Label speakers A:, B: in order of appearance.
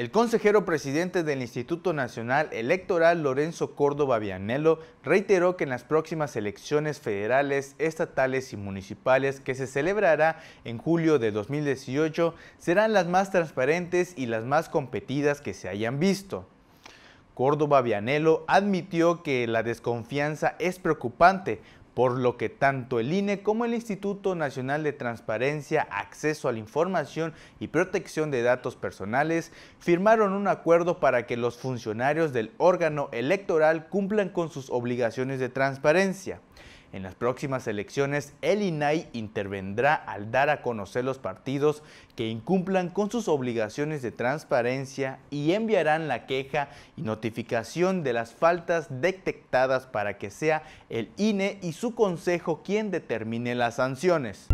A: El consejero presidente del Instituto Nacional Electoral, Lorenzo Córdoba Vianello, reiteró que en las próximas elecciones federales, estatales y municipales que se celebrará en julio de 2018 serán las más transparentes y las más competidas que se hayan visto. Córdoba Vianelo admitió que la desconfianza es preocupante, por lo que tanto el INE como el Instituto Nacional de Transparencia, Acceso a la Información y Protección de Datos Personales firmaron un acuerdo para que los funcionarios del órgano electoral cumplan con sus obligaciones de transparencia. En las próximas elecciones, el INAI intervendrá al dar a conocer los partidos que incumplan con sus obligaciones de transparencia y enviarán la queja y notificación de las faltas detectadas para que sea el INE y su consejo quien determine las sanciones.